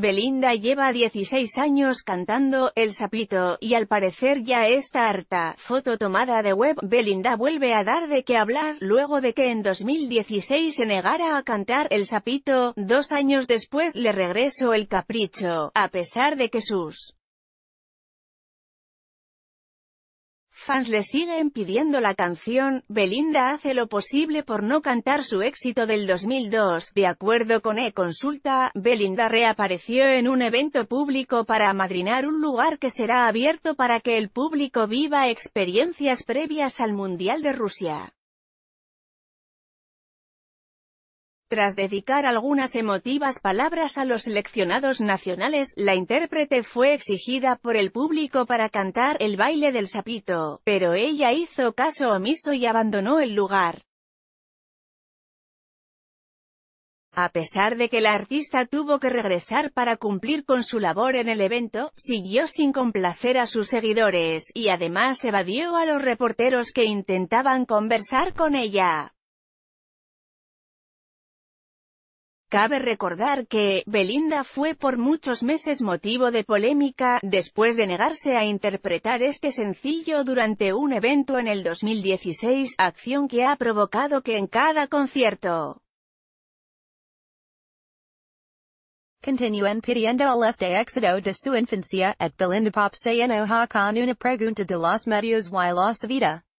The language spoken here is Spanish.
Belinda lleva 16 años cantando El Sapito, y al parecer ya está harta. Foto tomada de web, Belinda vuelve a dar de qué hablar, luego de que en 2016 se negara a cantar El Sapito, dos años después le regresó el capricho, a pesar de que sus Fans le siguen pidiendo la canción, Belinda hace lo posible por no cantar su éxito del 2002. De acuerdo con E-Consulta, Belinda reapareció en un evento público para amadrinar un lugar que será abierto para que el público viva experiencias previas al Mundial de Rusia. Tras dedicar algunas emotivas palabras a los seleccionados nacionales, la intérprete fue exigida por el público para cantar el baile del sapito, pero ella hizo caso omiso y abandonó el lugar. A pesar de que la artista tuvo que regresar para cumplir con su labor en el evento, siguió sin complacer a sus seguidores, y además evadió a los reporteros que intentaban conversar con ella. Cabe recordar que, Belinda fue por muchos meses motivo de polémica, después de negarse a interpretar este sencillo durante un evento en el 2016, acción que ha provocado que en cada concierto Continúen pidiendo el este éxito de su infancia, at Belinda Pop se enoja con una pregunta de los medios y la vida.